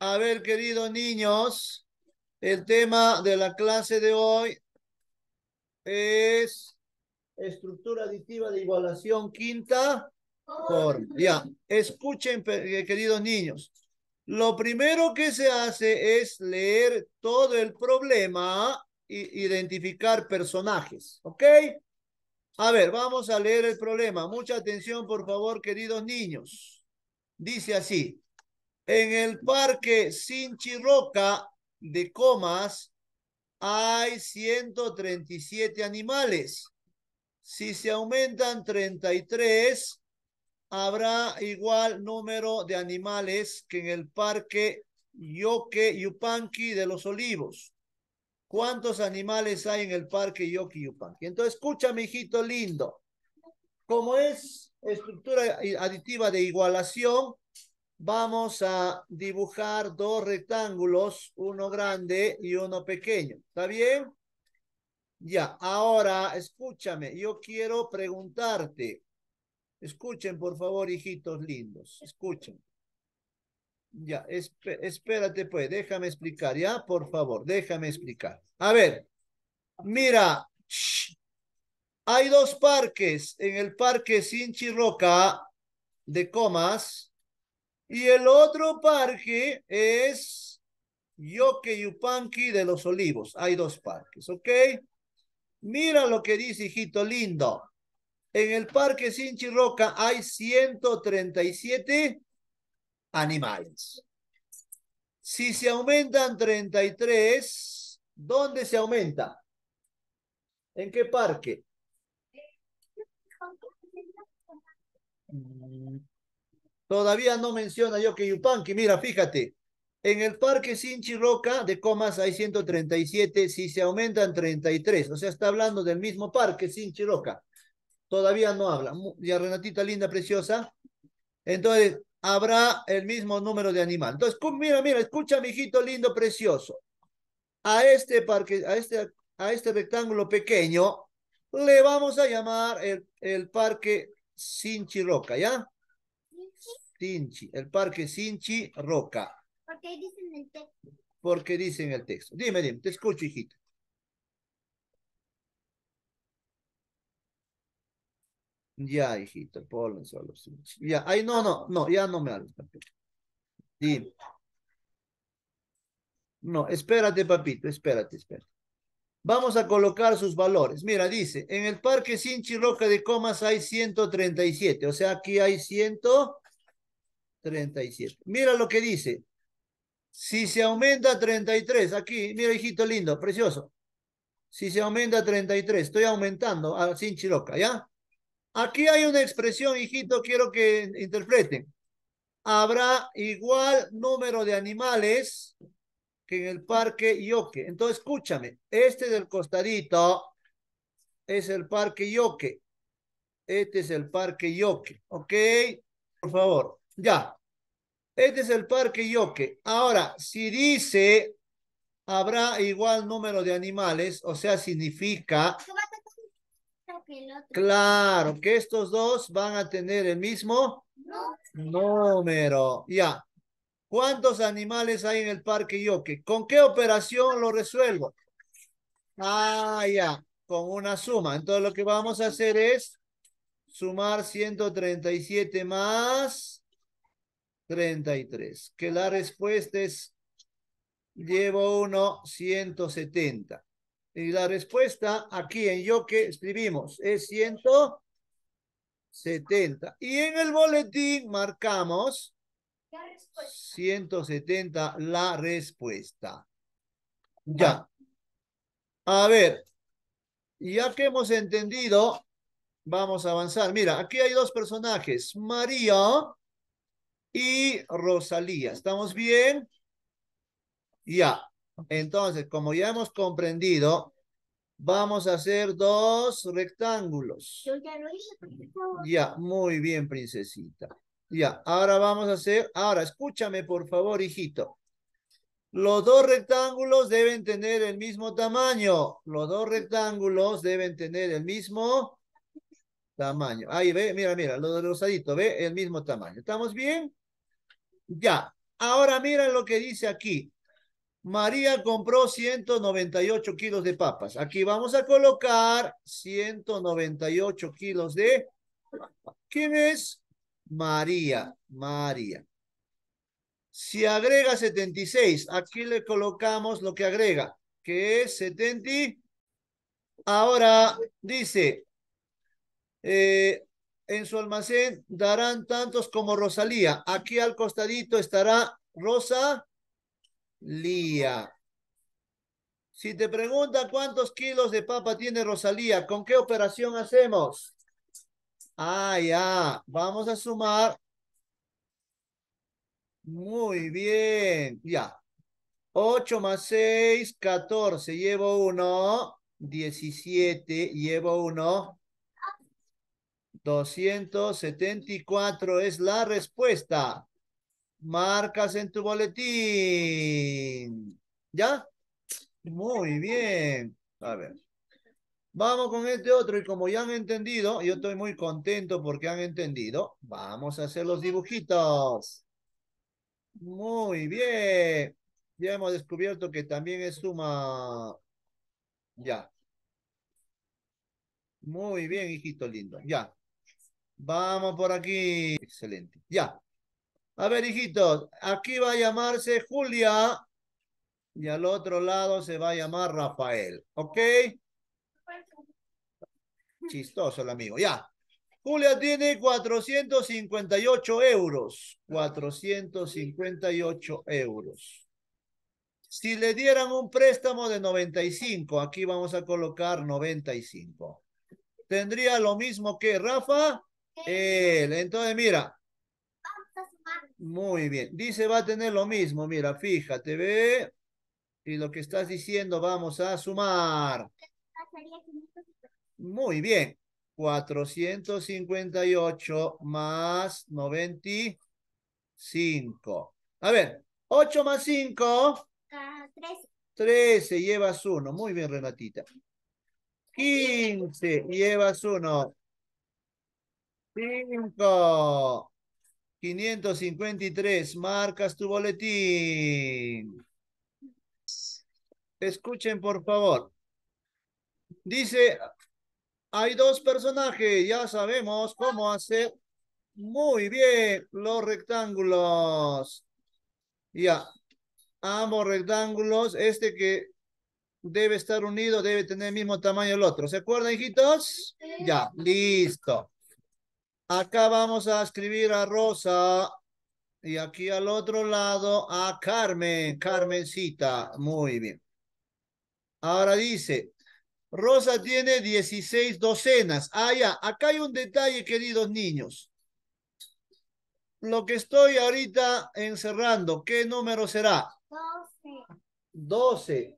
A ver, queridos niños, el tema de la clase de hoy es estructura aditiva de igualación quinta Ya, escuchen, eh, queridos niños. Lo primero que se hace es leer todo el problema e identificar personajes, ¿ok? A ver, vamos a leer el problema. Mucha atención, por favor, queridos niños. Dice así. En el parque Sinchiroca de Comas hay 137 animales. Si se aumentan 33, habrá igual número de animales que en el parque Yoke Yupanqui de los Olivos. ¿Cuántos animales hay en el parque Yoke Yupanqui? Entonces, escúchame, hijito lindo. Como es estructura eh, aditiva de igualación, vamos a dibujar dos rectángulos, uno grande y uno pequeño. ¿Está bien? Ya, ahora escúchame, yo quiero preguntarte. Escuchen, por favor, hijitos lindos, escuchen. Ya, espérate pues, déjame explicar, ¿ya? Por favor, déjame explicar. A ver, mira, hay dos parques. En el parque Roca de Comas, y el otro parque es Yupanqui de los Olivos. Hay dos parques, ¿ok? Mira lo que dice, hijito lindo. En el parque Roca hay 137 animales. Si se aumentan 33, ¿dónde se aumenta? ¿En qué parque? Mm, Todavía no menciona yo que Yupanqui, mira, fíjate, en el parque Roca de Comas hay 137, si se aumentan 33, o sea, está hablando del mismo parque Roca. Todavía no habla. Ya Renatita linda, preciosa. Entonces, habrá el mismo número de animales. Entonces, mira, mira, escucha, mijito lindo, precioso. A este parque, a este, a este rectángulo pequeño, le vamos a llamar el, el parque Roca, ¿ya? Sinchi, el parque Sinchi Roca. ¿Por dicen el texto? Porque dicen el texto. Dime, dime, te escucho, hijita. Ya, hijita, ponle solo Ya, ahí no, no, no, ya no me hables, papito. Dime. No, espérate, papito, espérate, espérate. Vamos a colocar sus valores. Mira, dice, en el parque Sinchi Roca de Comas hay 137, o sea, aquí hay ciento... 37. Mira lo que dice. Si se aumenta 33, aquí, mira hijito lindo, precioso. Si se aumenta 33, estoy aumentando a ah, sin chiloca, ¿ya? Aquí hay una expresión, hijito, quiero que interpreten. Habrá igual número de animales que en el parque Yoke, Entonces, escúchame, este del costadito es el parque Yoke Este es el parque Yoke ¿ok? Por favor, ya. Este es el parque yoke. Ahora, si dice habrá igual número de animales, o sea, significa... Claro, que estos dos van a tener el mismo número. Ya. ¿Cuántos animales hay en el parque Yoke? ¿Con qué operación lo resuelvo? Ah, ya, con una suma. Entonces lo que vamos a hacer es sumar 137 más 33. Que la respuesta es llevo ciento 170. Y la respuesta aquí en yo que escribimos es 170. Y en el boletín marcamos 170 la respuesta. Ya. A ver, ya que hemos entendido, vamos a avanzar. Mira, aquí hay dos personajes. María y Rosalía. ¿Estamos bien? Ya. Entonces, como ya hemos comprendido, vamos a hacer dos rectángulos. Yo ya lo hice. Ya, muy bien, princesita. Ya, ahora vamos a hacer, ahora escúchame por favor, hijito. Los dos rectángulos deben tener el mismo tamaño. Los dos rectángulos deben tener el mismo tamaño. Ahí ve, mira, mira, los rosaditos, ve, el mismo tamaño. ¿Estamos bien? Ya, ahora mira lo que dice aquí. María compró 198 kilos de papas. Aquí vamos a colocar 198 kilos de papas. ¿Quién es? María, María. Si agrega 76, aquí le colocamos lo que agrega, que es 70. Ahora dice, eh, en su almacén darán tantos como Rosalía. Aquí al costadito estará Rosa Lía. Si te pregunta cuántos kilos de papa tiene Rosalía, ¿con qué operación hacemos? Ah, ya. Vamos a sumar. Muy bien. Ya. 8 más 6, 14. Llevo 1. 17. Llevo 1. 274 es la respuesta. Marcas en tu boletín. ¿Ya? Muy bien. A ver. Vamos con este otro y como ya han entendido, yo estoy muy contento porque han entendido. Vamos a hacer los dibujitos. Muy bien. Ya hemos descubierto que también es suma. Ya. Muy bien, hijito lindo. Ya. Vamos por aquí. Excelente. Ya. A ver, hijitos, aquí va a llamarse Julia y al otro lado se va a llamar Rafael. ¿Ok? Chistoso el amigo. Ya. Julia tiene 458 euros. 458 euros. Si le dieran un préstamo de 95, aquí vamos a colocar 95. ¿Tendría lo mismo que Rafa? Él. Entonces, mira. Vamos a sumar. Muy bien. Dice, va a tener lo mismo. Mira, fíjate, ve. Y lo que estás diciendo, vamos a sumar. Muy bien. 458 más 95. A ver, 8 más 5. 13. 13, llevas 1. Muy bien, Renatita. 15, llevas 1. 553. Marcas tu boletín. Escuchen, por favor. Dice, hay dos personajes. Ya sabemos cómo hacer muy bien los rectángulos. Ya. Ambos rectángulos. Este que debe estar unido, debe tener el mismo tamaño el otro. ¿Se acuerdan, hijitos? Ya, listo. Acá vamos a escribir a Rosa y aquí al otro lado a Carmen, Carmencita. Muy bien. Ahora dice, Rosa tiene 16 docenas. Ah, ya, acá hay un detalle, queridos niños. Lo que estoy ahorita encerrando, ¿qué número será? 12. 12.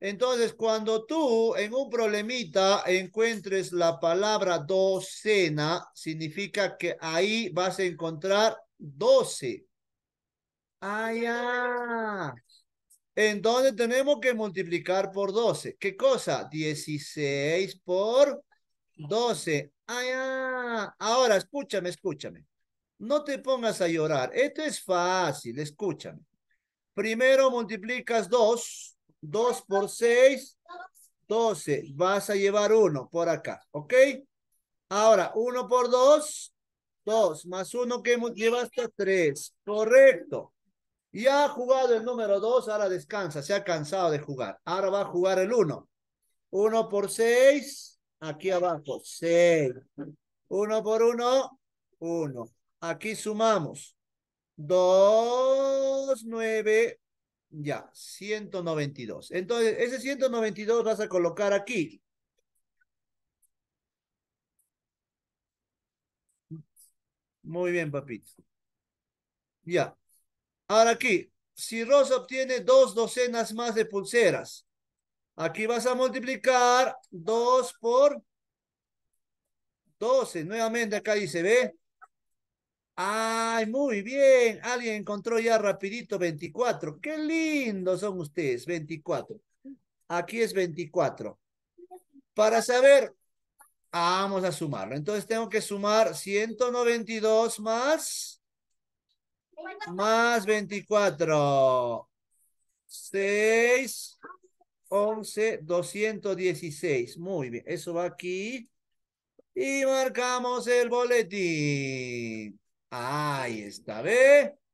Entonces, cuando tú en un problemita encuentres la palabra docena, significa que ahí vas a encontrar doce. Ah, Entonces tenemos que multiplicar por 12. ¿Qué cosa? 16 por 12. Ah, Ahora, escúchame, escúchame. No te pongas a llorar. Esto es fácil, escúchame. Primero multiplicas 2 2 por 6, 12. Vas a llevar 1 por acá, ¿ok? Ahora, 1 por 2, 2. Más 1 que hasta 3. Correcto. Ya ha jugado el número 2, ahora descansa, se ha cansado de jugar. Ahora va a jugar el 1. 1 por 6, aquí abajo, 6. 1 por 1, 1. Aquí sumamos. 2, 9, ya, 192. Entonces, ese 192 vas a colocar aquí. Muy bien, papito. Ya. Ahora aquí, si Rosa obtiene dos docenas más de pulseras, aquí vas a multiplicar dos por 12. Nuevamente acá dice, ¿ve? Ay, muy bien. Alguien encontró ya rapidito 24. Qué lindos son ustedes, 24. Aquí es 24. Para saber, vamos a sumarlo. Entonces tengo que sumar 192 más, más 24. 6, 11, 216. Muy bien, eso va aquí. Y marcamos el boletín. Ahí está, ¿ve?